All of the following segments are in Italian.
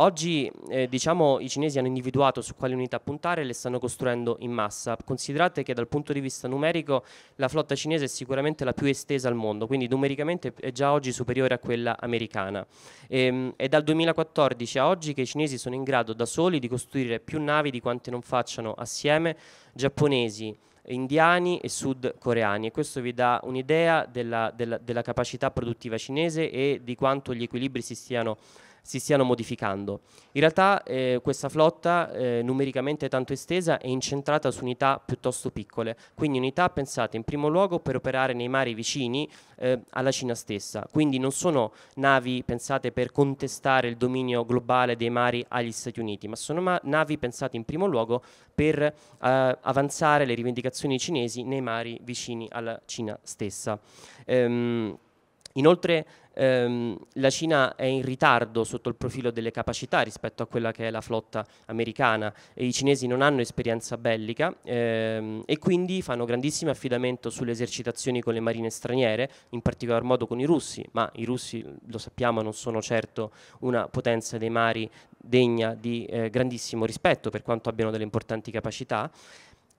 Oggi eh, diciamo, i cinesi hanno individuato su quali unità puntare e le stanno costruendo in massa. Considerate che dal punto di vista numerico la flotta cinese è sicuramente la più estesa al mondo, quindi numericamente è già oggi superiore a quella americana. E, ehm, è dal 2014 a oggi che i cinesi sono in grado da soli di costruire più navi di quante non facciano assieme giapponesi, indiani e sudcoreani e questo vi dà un'idea della, della, della capacità produttiva cinese e di quanto gli equilibri si stiano si stiano modificando. In realtà eh, questa flotta eh, numericamente tanto estesa è incentrata su unità piuttosto piccole, quindi unità pensate in primo luogo per operare nei mari vicini eh, alla Cina stessa, quindi non sono navi pensate per contestare il dominio globale dei mari agli Stati Uniti, ma sono ma navi pensate in primo luogo per eh, avanzare le rivendicazioni cinesi nei mari vicini alla Cina stessa. Ehm, Inoltre ehm, la Cina è in ritardo sotto il profilo delle capacità rispetto a quella che è la flotta americana e i cinesi non hanno esperienza bellica ehm, e quindi fanno grandissimo affidamento sulle esercitazioni con le marine straniere, in particolar modo con i russi, ma i russi lo sappiamo non sono certo una potenza dei mari degna di eh, grandissimo rispetto per quanto abbiano delle importanti capacità.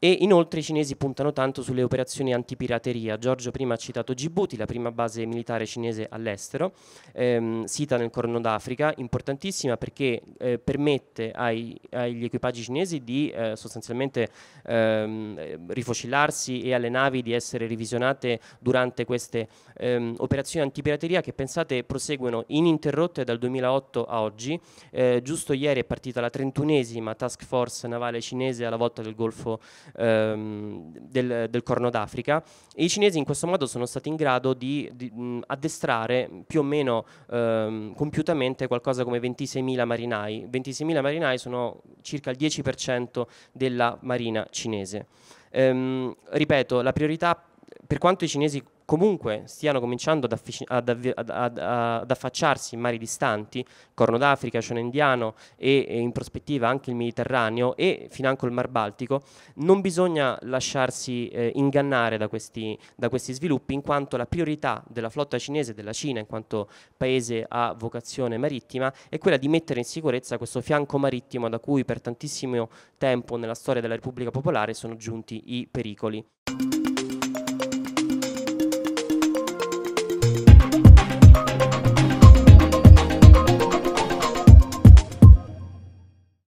E inoltre i cinesi puntano tanto sulle operazioni antipirateria. Giorgio prima ha citato Djibouti, la prima base militare cinese all'estero, ehm, sita nel Corno d'Africa, importantissima perché eh, permette ai, agli equipaggi cinesi di eh, sostanzialmente ehm, rifocillarsi e alle navi di essere revisionate durante queste ehm, operazioni antipirateria che pensate proseguono ininterrotte dal 2008 a oggi. Eh, giusto ieri è partita la 31esima task force navale cinese alla volta del Golfo ehm, del, del, Corno d'Africa e i cinesi in questo modo sono stati in grado di, di mh, addestrare più o meno ehm, compiutamente qualcosa come 26.000 marinai. 26.000 marinai sono circa il 10% della marina cinese. Ehm, ripeto, la priorità per quanto i cinesi comunque stiano cominciando ad, affic- ad, avvi- ad, ad, affacciarsi in mari distanti, Corno d'Africa, Oceano Indiano e, e, in prospettiva anche il Mediterraneo e financo il Mar Baltico, non bisogna lasciarsi eh, ingannare da questi, da questi, sviluppi in quanto la priorità della flotta cinese e della Cina in quanto paese a vocazione marittima è quella di mettere in sicurezza questo fianco marittimo da cui per tantissimo tempo nella storia della Repubblica Popolare sono giunti i pericoli.